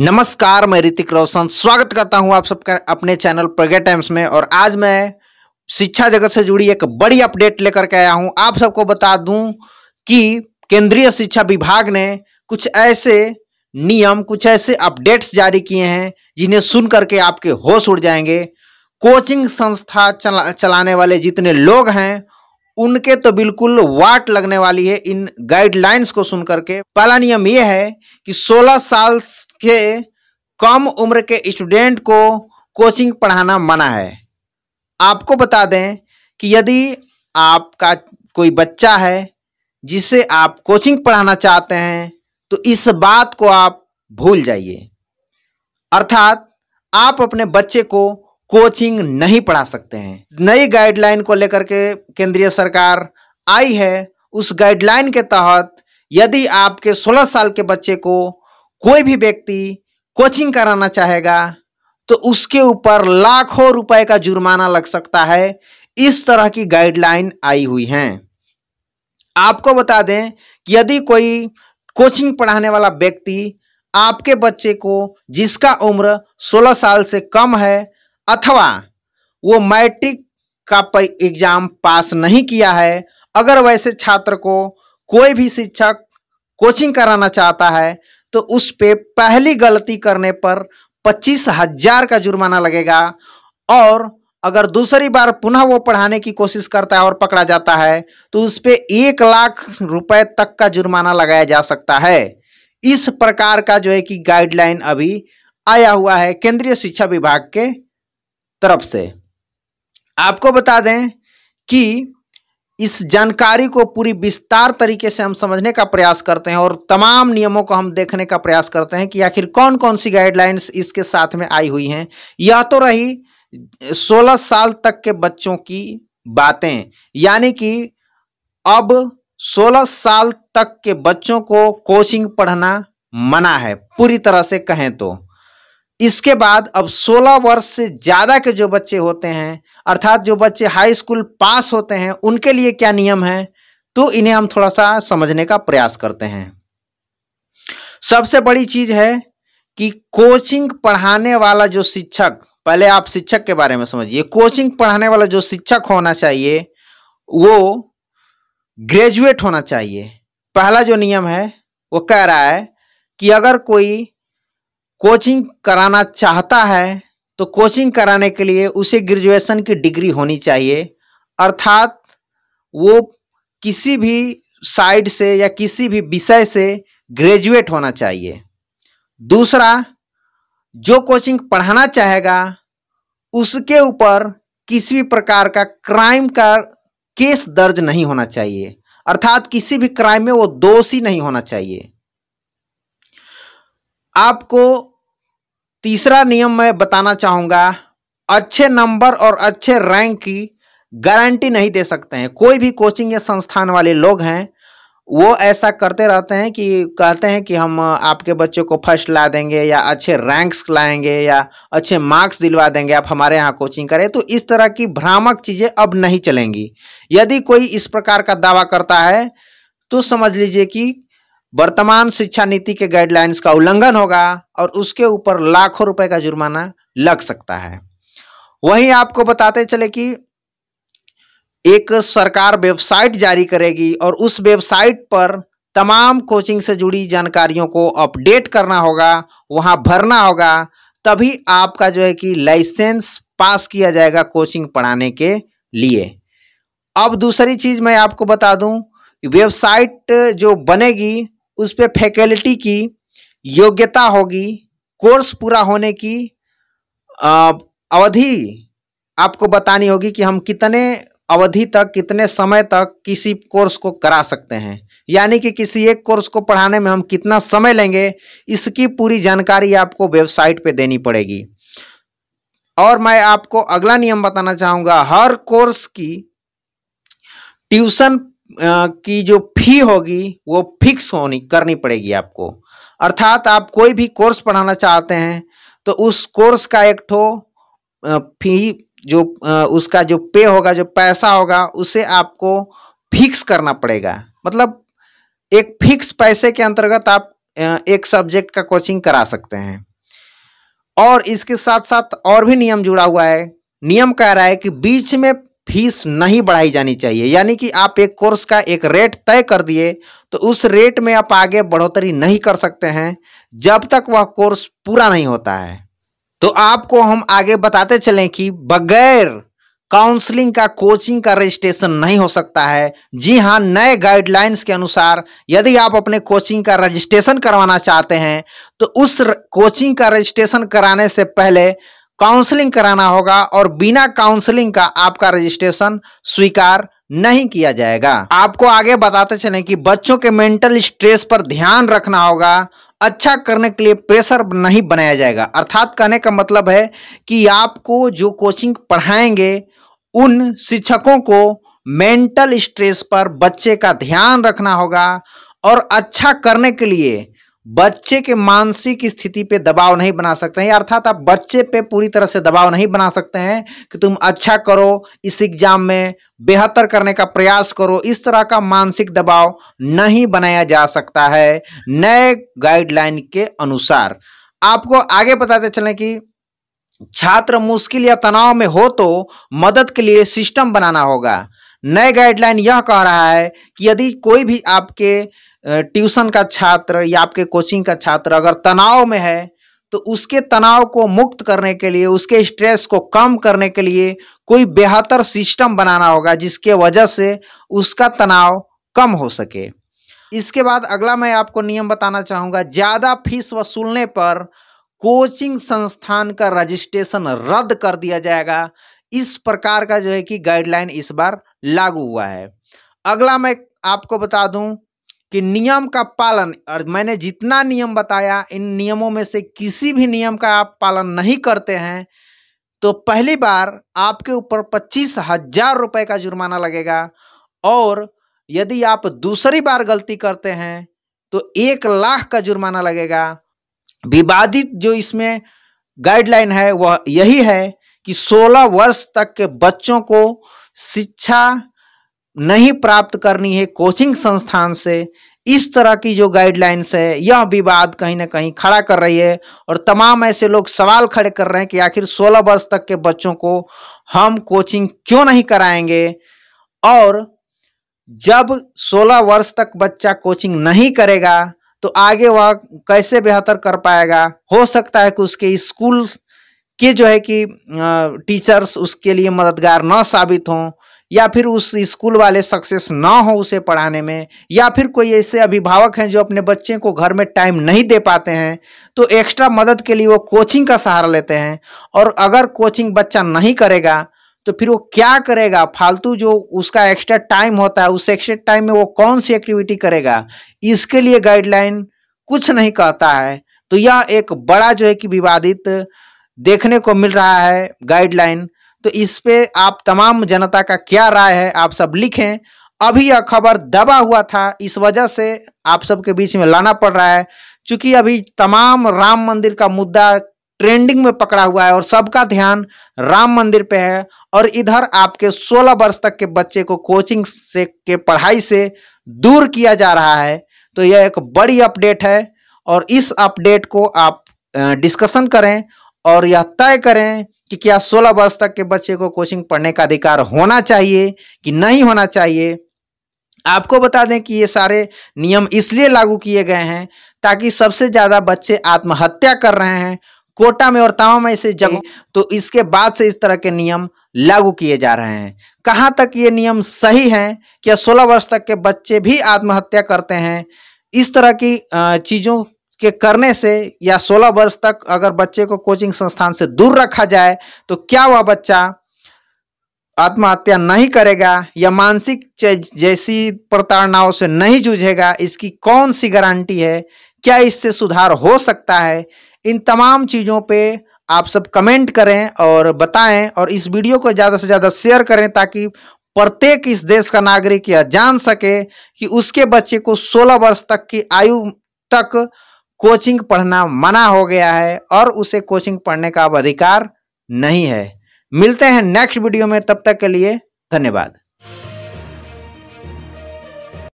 नमस्कार मैं ऋतिक रोशन स्वागत करता हूं आप सबका अपने चैनल प्रज्ञा टाइम्स में और आज मैं शिक्षा जगत से जुड़ी एक बड़ी अपडेट लेकर के आया हूं आप सबको बता दूं कि केंद्रीय शिक्षा विभाग ने कुछ ऐसे नियम कुछ ऐसे अपडेट्स जारी किए हैं जिन्हें सुन करके आपके होश उड़ जाएंगे कोचिंग संस्था चला, चलाने वाले जितने लोग हैं उनके तो बिल्कुल वाट लगने वाली है इन गाइडलाइंस को सुनकर के पहला नियम यह है कि 16 साल के कम उम्र के स्टूडेंट को कोचिंग पढ़ाना मना है आपको बता दें कि यदि आपका कोई बच्चा है जिसे आप कोचिंग पढ़ाना चाहते हैं तो इस बात को आप भूल जाइए अर्थात आप अपने बच्चे को कोचिंग नहीं पढ़ा सकते हैं नई गाइडलाइन को लेकर के केंद्रीय सरकार आई है उस गाइडलाइन के तहत यदि आपके 16 साल के बच्चे को कोई भी व्यक्ति कोचिंग कराना चाहेगा तो उसके ऊपर लाखों रुपए का जुर्माना लग सकता है इस तरह की गाइडलाइन आई हुई हैं आपको बता दें कि यदि कोई कोचिंग पढ़ाने वाला व्यक्ति आपके बच्चे को जिसका उम्र 16 साल से कम है अथवा वो मैट्रिक का एग्जाम पास नहीं किया है अगर वैसे छात्र को कोई भी शिक्षक कोचिंग कराना चाहता है तो उस पे पहली गलती करने पर पच्चीस हजार का जुर्माना लगेगा और अगर दूसरी बार पुनः वो पढ़ाने की कोशिश करता है और पकड़ा जाता है तो उस पर एक लाख रुपए तक का जुर्माना लगाया जा सकता है इस प्रकार का जो है कि गाइडलाइन अभी आया हुआ है केंद्रीय शिक्षा विभाग के तरफ से आपको बता दें कि इस जानकारी को पूरी विस्तार तरीके से हम समझने का प्रयास करते हैं और तमाम नियमों को हम देखने का प्रयास करते हैं कि आखिर कौन कौन सी गाइडलाइंस इसके साथ में आई हुई हैं यह तो रही 16 साल तक के बच्चों की बातें यानी कि अब 16 साल तक के बच्चों को कोचिंग पढ़ना मना है पूरी तरह से कहें तो इसके बाद अब 16 वर्ष से ज़्यादा के जो बच्चे होते हैं अर्थात जो बच्चे हाई स्कूल पास होते हैं उनके लिए क्या नियम है तो इन्हें हम थोड़ा सा समझने का प्रयास करते हैं सबसे बड़ी चीज़ है कि कोचिंग पढ़ाने वाला जो शिक्षक पहले आप शिक्षक के बारे में समझिए कोचिंग पढ़ाने वाला जो शिक्षक होना चाहिए वो ग्रेजुएट होना चाहिए पहला जो नियम है वो कह रहा है कि अगर कोई कोचिंग कराना चाहता है तो कोचिंग कराने के लिए उसे ग्रेजुएशन की डिग्री होनी चाहिए अर्थात वो किसी भी साइड से या किसी भी विषय से ग्रेजुएट होना चाहिए दूसरा जो कोचिंग पढ़ाना चाहेगा उसके ऊपर किसी भी प्रकार का क्राइम का केस दर्ज नहीं होना चाहिए अर्थात किसी भी क्राइम में वो दोषी नहीं होना चाहिए आपको तीसरा नियम मैं बताना चाहूंगा अच्छे नंबर और अच्छे रैंक की गारंटी नहीं दे सकते हैं कोई भी कोचिंग या संस्थान वाले लोग हैं वो ऐसा करते रहते हैं कि कहते हैं कि हम आपके बच्चों को फर्स्ट ला देंगे या अच्छे रैंक्स लाएंगे या अच्छे मार्क्स दिलवा देंगे आप हमारे यहाँ कोचिंग करें तो इस तरह की भ्रामक चीज़ें अब नहीं चलेंगी यदि कोई इस प्रकार का दावा करता है तो समझ लीजिए कि वर्तमान शिक्षा नीति के गाइडलाइंस का उल्लंघन होगा और उसके ऊपर लाखों रुपए का जुर्माना लग सकता है वहीं आपको बताते चले कि एक सरकार वेबसाइट जारी करेगी और उस वेबसाइट पर तमाम कोचिंग से जुड़ी जानकारियों को अपडेट करना होगा वहां भरना होगा तभी आपका जो है कि लाइसेंस पास किया जाएगा कोचिंग पढ़ाने के लिए अब दूसरी चीज मैं आपको बता दूं वेबसाइट जो बनेगी उस पर फैकल्टी की योग्यता होगी कोर्स पूरा होने की अवधि आपको बतानी होगी कि हम कितने अवधि तक कितने समय तक किसी कोर्स को करा सकते हैं यानी कि किसी एक कोर्स को पढ़ाने में हम कितना समय लेंगे इसकी पूरी जानकारी आपको वेबसाइट पे देनी पड़ेगी और मैं आपको अगला नियम बताना चाहूंगा हर कोर्स की ट्यूशन की जो फी होगी वो फिक्स होनी करनी पड़ेगी आपको अर्थात आप कोई भी कोर्स पढ़ाना चाहते हैं तो उस कोर्स का एक ठो फी जो उसका जो पे होगा जो पैसा होगा उसे आपको फिक्स करना पड़ेगा मतलब एक फिक्स पैसे के अंतर्गत आप एक सब्जेक्ट का कोचिंग करा सकते हैं और इसके साथ साथ और भी नियम जुड़ा हुआ है नियम कह रहा है कि बीच में फीस नहीं बढ़ाई जानी चाहिए यानी कि आप एक कोर्स का एक रेट तय कर दिए तो उस रेट में आप आगे बढ़ोतरी नहीं कर सकते हैं जब तक वह कोर्स पूरा नहीं होता है तो आपको हम आगे बताते चलें कि बगैर काउंसलिंग का कोचिंग का रजिस्ट्रेशन नहीं हो सकता है जी हाँ नए गाइडलाइंस के अनुसार यदि आप अपने कोचिंग का रजिस्ट्रेशन करवाना चाहते हैं तो उस कोचिंग का रजिस्ट्रेशन कराने से पहले काउंसलिंग कराना होगा और बिना काउंसलिंग का आपका रजिस्ट्रेशन स्वीकार नहीं किया जाएगा आपको आगे बताते चलें कि बच्चों के मेंटल स्ट्रेस पर ध्यान रखना होगा अच्छा करने के लिए प्रेशर नहीं बनाया जाएगा अर्थात कहने का मतलब है कि आपको जो कोचिंग पढ़ाएंगे उन शिक्षकों को मेंटल स्ट्रेस पर बच्चे का ध्यान रखना होगा और अच्छा करने के लिए बच्चे के मानसिक स्थिति पे दबाव नहीं बना सकते हैं अर्थात आप बच्चे पे पूरी तरह से दबाव नहीं बना सकते हैं कि तुम अच्छा करो इस एग्जाम में बेहतर करने का प्रयास करो इस तरह का मानसिक दबाव नहीं बनाया जा सकता है नए गाइडलाइन के अनुसार आपको आगे बताते चलें कि छात्र मुश्किल या तनाव में हो तो मदद के लिए सिस्टम बनाना होगा नए गाइडलाइन यह कह रहा है कि यदि कोई भी आपके ट्यूशन का छात्र या आपके कोचिंग का छात्र अगर तनाव में है तो उसके तनाव को मुक्त करने के लिए उसके स्ट्रेस को कम करने के लिए कोई बेहतर सिस्टम बनाना होगा जिसके वजह से उसका तनाव कम हो सके इसके बाद अगला मैं आपको नियम बताना चाहूँगा ज़्यादा फीस वसूलने पर कोचिंग संस्थान का रजिस्ट्रेशन रद्द कर दिया जाएगा इस प्रकार का जो है कि गाइडलाइन इस बार लागू हुआ है अगला मैं आपको बता दूं कि नियम का पालन और मैंने जितना नियम बताया इन नियमों में से किसी भी नियम का आप पालन नहीं करते हैं तो पहली बार आपके ऊपर पच्चीस हजार रुपये का जुर्माना लगेगा और यदि आप दूसरी बार गलती करते हैं तो एक लाख का जुर्माना लगेगा विवादित जो इसमें गाइडलाइन है वह यही है कि 16 वर्ष तक के बच्चों को शिक्षा नहीं प्राप्त करनी है कोचिंग संस्थान से इस तरह की जो गाइडलाइंस है यह विवाद कहीं ना कहीं खड़ा कर रही है और तमाम ऐसे लोग सवाल खड़े कर रहे हैं कि आखिर 16 वर्ष तक के बच्चों को हम कोचिंग क्यों नहीं कराएंगे और जब 16 वर्ष तक बच्चा कोचिंग नहीं करेगा तो आगे वह कैसे बेहतर कर पाएगा हो सकता है कि उसके स्कूल के जो है कि टीचर्स उसके लिए मददगार न साबित हों या फिर उस स्कूल वाले सक्सेस ना हो उसे पढ़ाने में या फिर कोई ऐसे अभिभावक हैं जो अपने बच्चे को घर में टाइम नहीं दे पाते हैं तो एक्स्ट्रा मदद के लिए वो कोचिंग का सहारा लेते हैं और अगर कोचिंग बच्चा नहीं करेगा तो फिर वो क्या करेगा फालतू जो उसका एक्स्ट्रा टाइम होता है उस एक्स्ट्रा टाइम में वो कौन सी एक्टिविटी करेगा इसके लिए गाइडलाइन कुछ नहीं कहता है तो यह एक बड़ा जो है कि विवादित देखने को मिल रहा है गाइडलाइन तो इस पे आप तमाम जनता का क्या राय है आप सब लिखें अभी यह खबर दबा हुआ था इस वजह से आप सबके बीच में लाना पड़ रहा है क्योंकि अभी तमाम राम मंदिर का मुद्दा ट्रेंडिंग में पकड़ा हुआ है और सबका ध्यान राम मंदिर पे है और इधर आपके 16 वर्ष तक के बच्चे को कोचिंग से के पढ़ाई से दूर किया जा रहा है तो यह एक बड़ी अपडेट है और इस अपडेट को आप डिस्कशन करें और यह तय करें कि क्या 16 वर्ष तक के बच्चे को कोचिंग पढ़ने का अधिकार होना चाहिए कि नहीं होना चाहिए आपको बता दें कि ये सारे नियम इसलिए लागू किए गए हैं ताकि सबसे ज़्यादा बच्चे आत्महत्या कर रहे हैं कोटा में और तावा में ऐसे जगह तो इसके बाद से इस तरह के नियम लागू किए जा रहे हैं कहाँ तक ये नियम सही हैं क्या 16 वर्ष तक के बच्चे भी आत्महत्या करते हैं इस तरह की चीज़ों के करने से या 16 वर्ष तक अगर बच्चे को कोचिंग संस्थान से दूर रखा जाए तो क्या वह बच्चा आत्महत्या नहीं करेगा या मानसिक जैसी प्रताड़नाओं से नहीं जूझेगा इसकी कौन सी गारंटी है क्या इससे सुधार हो सकता है इन तमाम चीज़ों पे आप सब कमेंट करें और बताएं और इस वीडियो को ज़्यादा से ज़्यादा शेयर करें ताकि प्रत्येक इस देश का नागरिक यह जान सके कि उसके बच्चे को 16 वर्ष तक की आयु तक कोचिंग पढ़ना मना हो गया है और उसे कोचिंग पढ़ने का अब अधिकार नहीं है मिलते हैं नेक्स्ट वीडियो में तब तक के लिए धन्यवाद